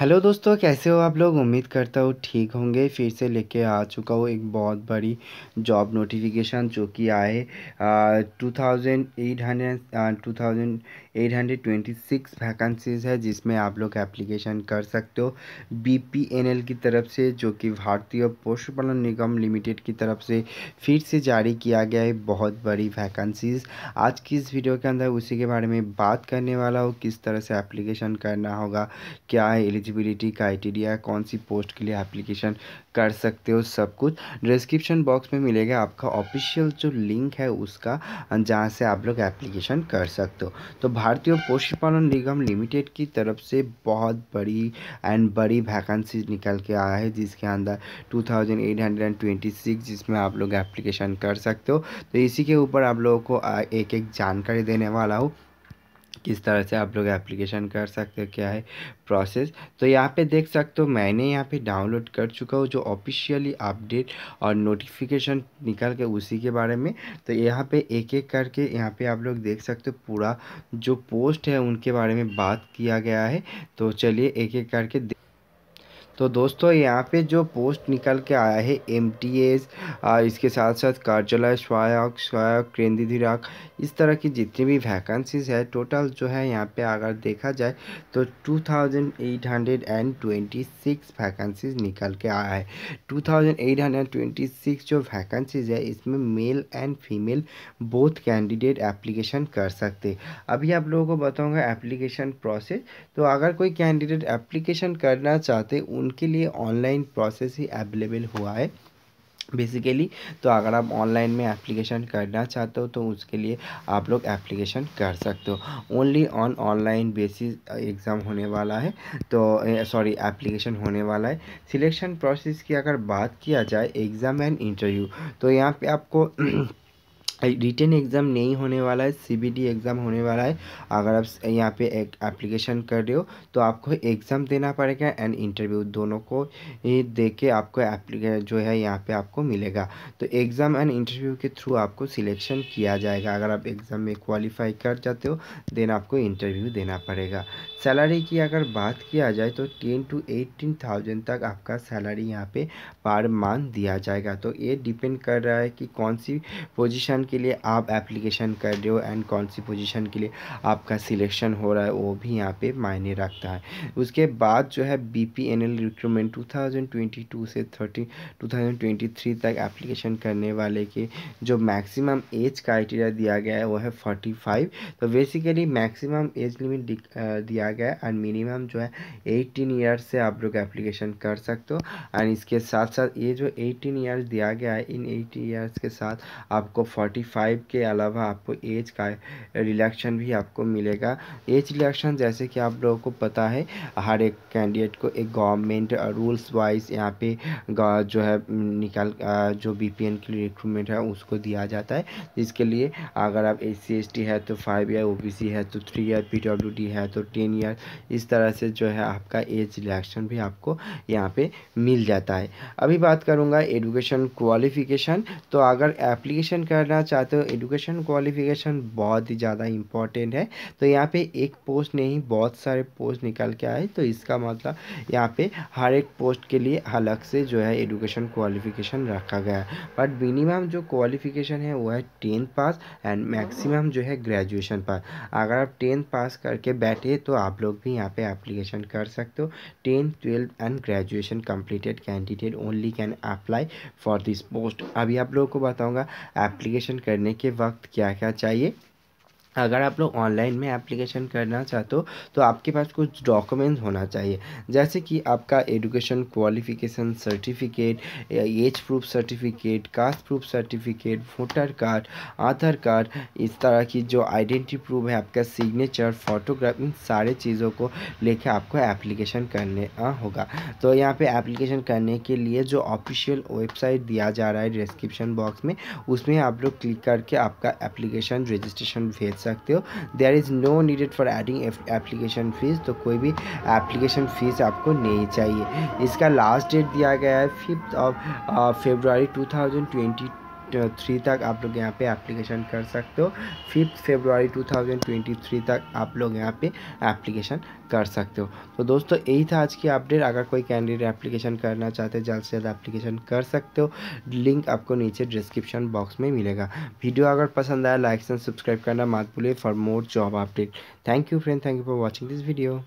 hello दोस्तों कैसे हो आप लोग उम्मीद करता हूँ ठीक होंगे फिर से लेके आ चुका हूँ एक बहुत बड़ी जॉब नोटिफिकेशन जो कि आए two thousand eight hundred two thousand eight hundred twenty six vacancies है जिसमें आप लोग एप्लीकेशन कर सकते हो बीपीएनएल की तरफ से जो कि भारतीय पशुपालन निगम लिमिटेड की तरफ से फिर से जारी किया गया है बहुत बड़ी वैकेंसीज आज की इस वीडियो के अंदर उसी के बारे में बात करने वाला हो किस तरह से एप्लीकेशन करना होगा क्या है एलिजिबिलिटी क्राइटेरिया कौन सी पोस्ट के लिए एप्लीकेशन कर सकते हो सब कुछ डिस्क्रिप्शन बॉक्स में मिलेगा आपका ऑफिशियल जो लिंक है उसका जहाँ से आप लोग एप्लीकेशन कर सकते हो तो भारतीय पशुपालन निगम लिमिटेड की तरफ से बहुत बड़ी एंड बड़ी वैकेंसी निकल के आया है जिसके अंदर 2826 जिसमें आप लोग एप्लीकेशन कर सकते हो तो इसी के ऊपर आप लोगों को एक एक जानकारी देने वाला हूँ किस तरह से आप लोग एप्लीकेशन कर सकते हो क्या है प्रोसेस तो यहाँ पे देख सकते हो मैंने यहाँ पे डाउनलोड कर चुका हूँ जो ऑफिशियली अपडेट और नोटिफिकेशन निकल के उसी के बारे में तो यहाँ पे एक एक करके यहाँ पे आप लोग देख सकते हो पूरा जो पोस्ट है उनके बारे में बात किया गया है तो चलिए एक एक करके तो दोस्तों यहाँ पे जो पोस्ट निकल के आया है एम टी एस इसके साथ साथ कार्यालय सहायक सहायक केंद्रीधिराक इस तरह की जितनी भी वैकेंसीज है टोटल जो है यहाँ पे अगर देखा जाए तो 2826 वैकेंसीज निकल के आया है 2826 जो वैकेंसीज है इसमें male and female both candidate application कर सकते अभी आप लोगों को बताऊँगा एप्लीकेशन प्रोसेस तो अगर कोई कैंडिडेट एप्लीकेशन करना चाहते उन उनके लिए ऑनलाइन प्रोसेस ही अवेलेबल हुआ है बेसिकली तो अगर आप ऑनलाइन में एप्लीकेशन करना चाहते हो तो उसके लिए आप लोग एप्लीकेशन कर सकते हो only on online basis exam होने वाला है तो सॉरी एप्लीकेशन होने वाला है सिलेक्शन प्रोसेस की अगर बात किया जाए एग्ज़ाम एंड इंटरव्यू तो यहाँ पे आपको रिटर्न एग्ज़ाम नहीं होने वाला है सीबीडी एग्ज़ाम होने वाला है अगर आप यहाँ पे एक एप्लीकेशन कर रहे हो तो आपको एग्ज़ाम देना पड़ेगा एंड इंटरव्यू दोनों को दे के आपको जो है यहाँ पे आपको मिलेगा तो एग्ज़ाम एंड इंटरव्यू के थ्रू आपको सिलेक्शन किया जाएगा अगर आप एग्ज़ाम में क्वालिफाई कर जाते हो देन आपको इंटरव्यू देना पड़ेगा सैलरी की अगर बात किया जाए तो टेन टू एटीन थाउजेंड तक आपका सैलरी यहाँ पे पर मंथ दिया जाएगा तो ये डिपेंड कर रहा है कि कौन सी पोजीशन के लिए आप एप्लीकेशन कर रहे हो एंड कौन सी पोजीशन के लिए आपका सिलेक्शन हो रहा है वो भी यहाँ पे मायने रखता है उसके बाद जो है B P N L recruitment two thousand twenty two से thirty two thousand twenty three तक एप्लीकेशन करने वाले के जो मैक्सिमम एज क्राइटेरिया दिया गया है वो है फोर्टी फाइव तो बेसिकली मैक्सिमम एज लिमिट दिया गया है एंड मिनिमम जो है एटीन ईयर्स से आप लोग एप्लीकेशन कर सकते हो एंड इसके साथ साथ ये जो एटीन ईयर्स दिया गया है इन एटीन ईयर्स के साथ आपको फोर्टी फाइव के अलावा आपको एज का रिलेक्शन भी आपको मिलेगा एज रिलेक्शन जैसे कि आप लोगों को पता है हर एक कैंडिडेट को एक गवर्नमेंट रूल्स वाइज यहाँ पे जो है निकाल जो बीपीएन के लिए रिक्रूटमेंट है उसको दिया जाता है जिसके लिए अगर आप एस सी है तो फाइव ईयर ओ है तो थ्री ईयर पी है तो टेन ईयर ईयर इस तरह से जो है आपका एज रिलेक्शन भी आपको यहाँ पे मिल जाता है अभी बात करूँगा एडुकेशन क्वालिफिकेशन तो अगर एप्लीकेशन करना चाहते हो एडुकेशन क्वालिफिकेशन बहुत ही ज़्यादा इम्पॉर्टेंट है तो यहाँ पे एक पोस्ट नहीं बहुत सारे पोस्ट निकल के आए तो इसका मतलब यहाँ पे हर एक पोस्ट के लिए अलग से जो है एडुकेशन क्वालिफिकेशन रखा गया है बट मिनिमम जो क्वालिफिकेशन है वो है टेंथ पास एंड मैक्सिमम जो है ग्रेजुएशन पास अगर आप टेंथ पास करके बैठे तो आप लोग भी यहाँ पे एप्लीकेशन कर सकते हो tenth twelfth and graduation completed candidate only can apply for this post अभी आप लोगों को बताऊँगा एप्लीकेशन करने के वक्त क्या क्या चाहिए अगर आप लोग ऑनलाइन में एप्लीकेशन करना चाहते हो तो आपके पास कुछ डॉक्यूमेंट्स होना चाहिए जैसे कि आपका education qualification certificate age proof certificate caste proof certificate voter card Aadhaar card इस तरह की जो आइडेंटिटी प्रूफ है आपका सिग्नेचर फोटोग्राफ इन सारे चीज़ों को लेकर आपको एप्लीकेशन करने होगा तो यहाँ पर एप्लीकेशन करने के लिए जो ऑफिशियल वेबसाइट दिया जा रहा है डिस्क्रिप्शन बॉक्स में उसमें आप लोग क्लिक करके आपका एप्लीकेशन रजिस्ट्रेशन भेज सकते हो there is no needed for adding application fees तो कोई भी एप्लीकेशन फ़ीस आपको नहीं चाहिए इसका लास्ट डेट दिया गया है fifth of February two three तक आप लोग यहाँ पे एप्लीकेशन कर सकते हो फिफ्थ फेब्रुआरी 2023 तक आप लोग यहाँ पे एप्लीकेशन कर सकते हो तो दोस्तों यही था आज की अपडेट अगर कोई कैंडिडेट एप्लीकेशन करना चाहते हैं जल्द से जल्द एप्लीकेशन कर सकते हो लिंक आपको नीचे डिस्क्रिप्शन बॉक्स में मिलेगा वीडियो अगर पसंद आया लाइक एंड सब्सक्राइब करना मत भूलिए for more job update thank you friend thank you for watching this video